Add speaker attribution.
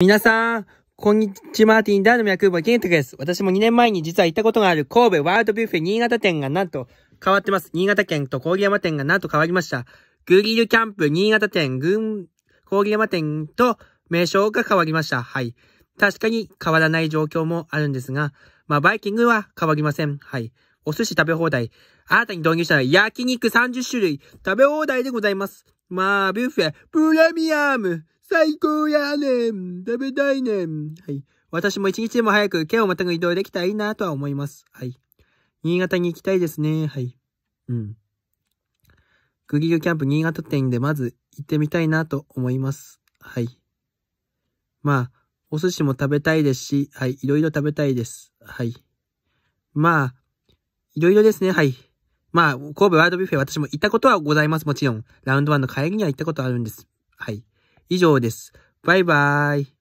Speaker 1: 皆さん、こんにちは、ティンダークー脈ケントです。私も2年前に実は行ったことがある神戸ワールドビュッフェ新潟店がなんと変わってます。新潟県と郡山店がなんと変わりました。グリルキャンプ新潟店、郡、郡山店と名称が変わりました。はい。確かに変わらない状況もあるんですが、まあバイキングは変わりません。はい。お寿司食べ放題。新たに導入した焼肉30種類食べ放題でございます。まあ、ビュッフェ、プレミアム最高やねん食べたいねんはい。私も一日でも早く県をまたぐ移動できたらいいなとは思います。はい。新潟に行きたいですね。はい。うん。グギグキャンプ新潟店でまず行ってみたいなと思います。はい。まあ、お寿司も食べたいですし、はい、いろいろ食べたいです。はい。まあ、いろいろですね。はい。まあ、神戸ワールドビュッフェ私も行ったことはございます。もちろん、ラウンド1の帰りには行ったことあるんです。はい。以上です。バイバイ。